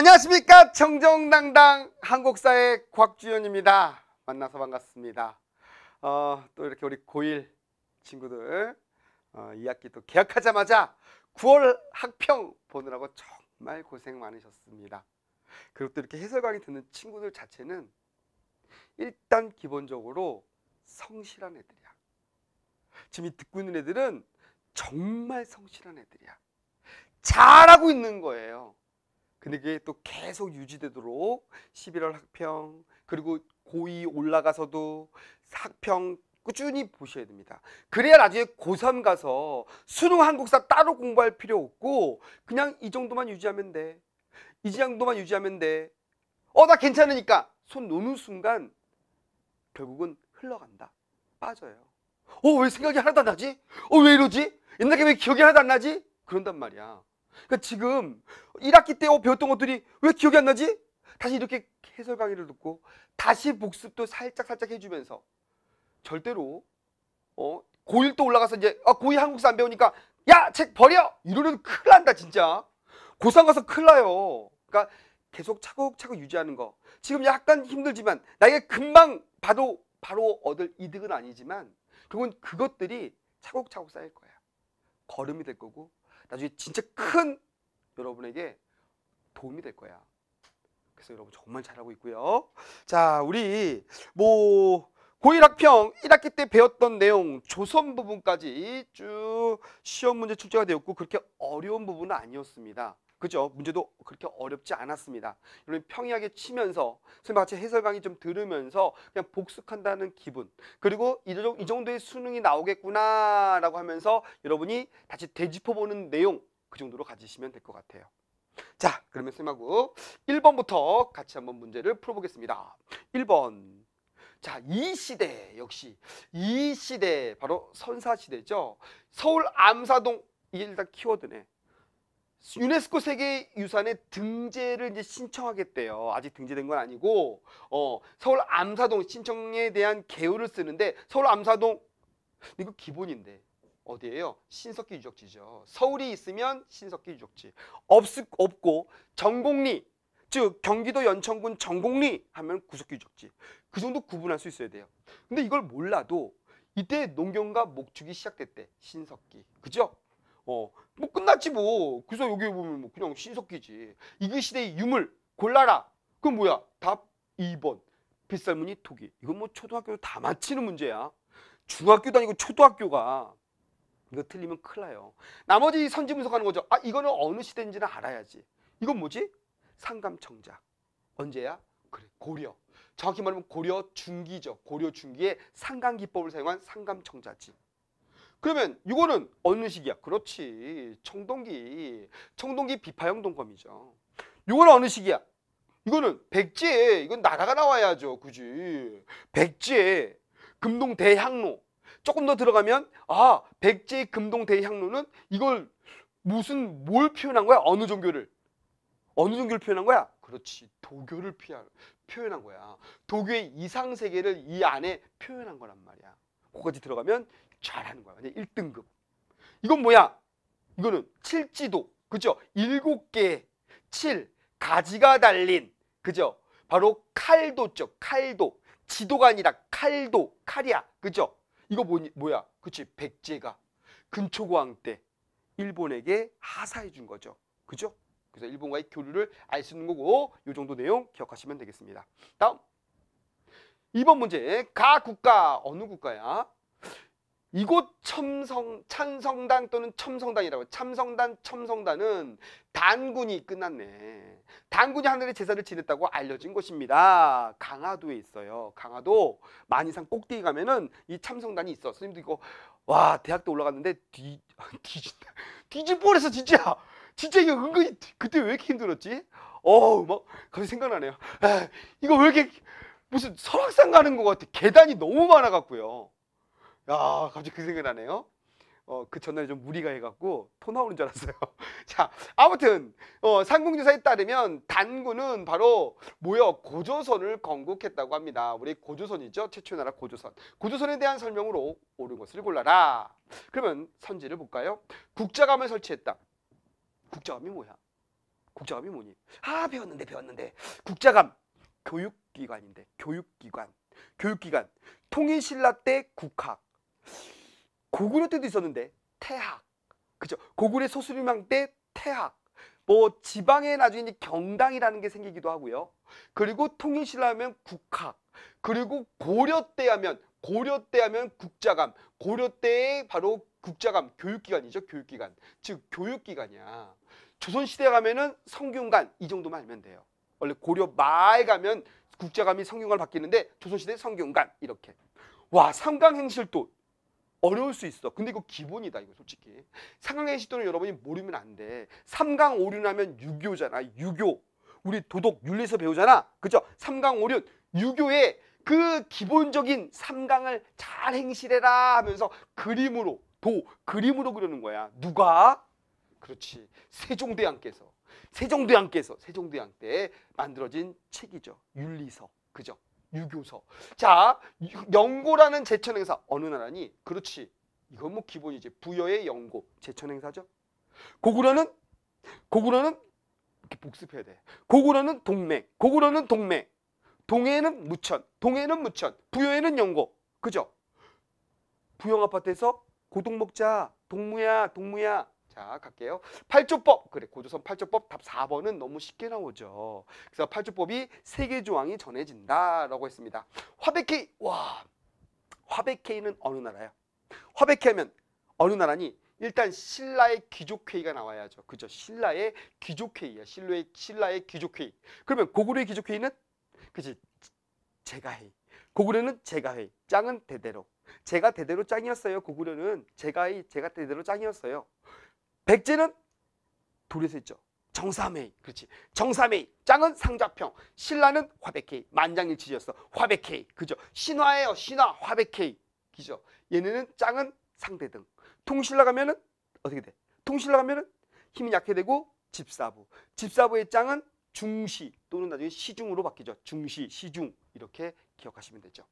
안녕하십니까 청정당당 한국사의 곽주현입니다 만나서 반갑습니다 어, 또 이렇게 우리 고1 친구들 어, 2학기 또 개학하자마자 9월 학평 보느라고 정말 고생 많으셨습니다 그리고 또 이렇게 해설 강의 듣는 친구들 자체는 일단 기본적으로 성실한 애들이야 지금 이 듣고 있는 애들은 정말 성실한 애들이야 잘하고 있는 거예요 근데 그게 또 계속 유지되도록 11월 학평 그리고 고2 올라가서도 학평 꾸준히 보셔야 됩니다. 그래야 나중에 고3 가서 수능 한국사 따로 공부할 필요 없고 그냥 이 정도만 유지하면 돼. 이 정도만 유지하면 돼. 어, 나 괜찮으니까 손 놓는 순간 결국은 흘러간다. 빠져요. 어, 왜 생각이 하나도 안 나지? 어, 왜 이러지? 옛날에 왜 기억이 하나도 안 나지? 그런단 말이야. 그러니까 지금 1학기 때 어, 배웠던 것들이 왜 기억이 안 나지? 다시 이렇게 해설 강의를 듣고 다시 복습도 살짝 살짝 해주면서 절대로 어 고1 또 올라가서 이제 아 고2 한국사 안 배우니까 야 책 버려 이러면 큰일 난다 진짜 고3 가서 큰일 나요 그러니까 계속 차곡차곡 유지하는 거 지금 약간 힘들지만 나에게 금방 봐도 바로 얻을 이득은 아니지만 결국은 그것들이 차곡차곡 쌓일 거야 걸음이 될 거고 나중에 진짜 큰 여러분에게 도움이 될 거야. 그래서 여러분 정말 잘하고 있고요. 자, 우리 뭐 고1학평 1학기 때 배웠던 내용 조선 부분까지 쭉 시험 문제 출제가 되었고 그렇게 어려운 부분은 아니었습니다. 그죠? 문제도 그렇게 어렵지 않았습니다. 여러분 평이하게 치면서 선생님 같이 해설 강의 좀 들으면서 그냥 복습한다는 기분 그리고 이 정도의 수능이 나오겠구나라고 하면서 여러분이 다시 되짚어보는 내용 그 정도로 가지시면 될 것 같아요. 자 그러면 선생님하고 1번부터 같이 한번 문제를 풀어보겠습니다. 1번 자, 이 시대 역시 이 시대 바로 선사시대죠. 서울 암사동 이게 일단 키워드네. 유네스코 세계유산에 등재를 이제 신청하겠대요. 아직 등재된 건 아니고 어, 서울 암사동 신청에 대한 개요를 쓰는데 서울 암사동 이거 기본인데 어디예요? 신석기 유적지죠. 서울이 있으면 신석기 유적지. 없, 없고 전곡리 즉 경기도 연천군 전곡리 하면 구석기 유적지. 그 정도 구분할 수 있어야 돼요. 근데 이걸 몰라도 이때 농경과 목축이 시작됐대. 신석기. 그죠? 어, 뭐 끝났지 뭐. 그래서 여기 보면 뭐 그냥 신석기지. 이게 시대의 유물 골라라. 그건 뭐야? 답 2번. 빗살무늬 토기. 이건 뭐 초등학교도 다 맞히는 문제야. 중학교도 아니고 초등학교가. 이거 틀리면 큰일 나요. 나머지 선지 분석하는 거죠. 아 이거는 어느 시대인지는 알아야지. 이건 뭐지? 상감청자. 언제야? 그래 고려. 정확히 말하면 고려 중기죠. 고려 중기의 상감기법을 사용한 상감청자지. 그러면 이거는 어느 시기야? 그렇지. 청동기. 청동기 비파형 동검이죠. 이건 어느 시기야? 이거는 백제. 이건 나라가 나와야죠. 그지? 백제. 금동 대향로. 조금 더 들어가면 아 백제 금동 대향로는 이걸 무슨 뭘 표현한 거야? 어느 종교를? 어느 종교를 표현한 거야? 그렇지. 도교를 피하, 표현한 거야. 도교의 이상세계를 이 안에 표현한 거란 말이야. 거기까지 들어가면 잘하는 거야. 완전 1등급. 이건 뭐야? 이거는 칠지도. 그죠? 일곱 개칠 가지가 달린 그죠? 바로 칼도죠. 칼도. 지도가 아니라 칼도. 칼이야. 그죠? 이거 뭐니, 뭐야? 그치? 백제가 근초고왕 때 일본에게 하사해 준 거죠. 그죠? 그래서 일본과의 교류를 알 수 있는 거고 요 정도 내용 기억하시면 되겠습니다. 다음 2번 문제 가 국가 어느 국가야? 이곳 첨성 찬성당 또는 첨성단이라고 참성단 첨성단은 단군이 끝났네 단군이 하늘에 제사를 지냈다고 알려진 곳입니다 강화도에 있어요 강화도 만이산 꼭대기 가면은 이 참성단이 있어 선생님도 이거 와 대학도 올라갔는데 뒤 뒤진다 뒤집어 뻔했어 진짜 진짜 이거 은근히 그때 왜 이렇게 힘들었지 어우 막 갑자기 생각나네요 에이, 이거 왜 이렇게 무슨 설악산 가는 것 같아. 계단이 너무 많아갖고요. 야, 갑자기 그 생각이 나네요. 어, 그 전날에 좀 무리가 해갖고 토 나오는 줄 알았어요. 자, 아무튼 어, 상공조사에 따르면 단군은 바로 모여 고조선을 건국했다고 합니다. 우리 고조선이죠. 최초의 나라 고조선. 고조선에 대한 설명으로 옳은 것을 골라라. 그러면 선지를 볼까요? 국자감을 설치했다. 국자감이 뭐야? 국자감이 뭐니? 아, 배웠는데 배웠는데. 국자감. 교육 교육기관인데 교육기관 교육기관 통일신라 때 국학 고구려 때도 있었는데 태학 그죠 고구려 소수림왕 때 태학 뭐 지방에 나중에 경당이라는 게 생기기도 하고요 그리고 통일신라 하면 국학 그리고 고려 때 하면 고려 때 하면 국자감 고려 때에 바로 국자감 교육기관이죠 교육기관 즉 교육기관이야 조선시대 가면은 성균관 이 정도만 알면 돼요 원래 고려 말 가면 국자감이 성균관 을 바뀌는데 조선시대 성균관 이렇게. 와 상강행실도 어려울 수 있어. 근데 이거 기본이다 이거 솔직히. 상강행실도는 여러분이 모르면 안 돼. 삼강오륜 하면 유교잖아. 유교. 우리 도덕 윤리에서 배우잖아. 그죠? 삼강오륜 유교의 그 기본적인 삼강을 잘 행실해라 하면서 그림으로 도 그림으로 그러는 거야. 누가 그렇지. 세종대왕께서 세종대왕께서 세종대왕 때 만들어진 책이죠. 윤리서. 그죠? 유교서. 자, 영고라는 제천 행사 어느 나라니? 그렇지. 이건 뭐 기본이지. 부여의 영고. 제천 행사죠. 고구려는 고구려는 이렇게 복습해야 돼. 고구려는 동맹. 고구려는 동맹. 동해는 무천. 동해는 무천. 부여에는 영고. 그죠? 부영 아파트에서 고동 먹자. 동무야, 동무야. 자, 갈게요. 팔조법 그래, 고조선 팔조법 답 4번은 너무 쉽게 나오죠. 그래서 팔조법이 세계 조항이 전해진다라고 했습니다. 화백회, 와, 화백회의는 어느 나라야? 화백회 하면 어느 나라니? 일단 신라의 귀족회의가 나와야죠. 그죠? 신라의 귀족회의야. 신라의, 신라의 귀족회의. 그러면 고구려의 귀족회의는? 그지 제가회의. 고구려는 제가회의. 짱은 대대로. 제가 대대로 짱이었어요. 고구려는 제가의 제가 대대로 짱이었어요. 백제는 돌에서 있죠. 정사회이 그렇지. 정사회이 짱은 상좌평. 신라는 화백회이 만장일치였어. 지화백회이 그죠. 신화예요. 신화. 화백회이 그죠. 얘네는 짱은 상대등. 통신라 가면은 어떻게 돼? 통신라 가면은 힘이 약해 되고 집사부. 집사부의 짱은 중시 또는 나중에 시중으로 바뀌죠. 중시, 시중 이렇게 기억하시면 되죠.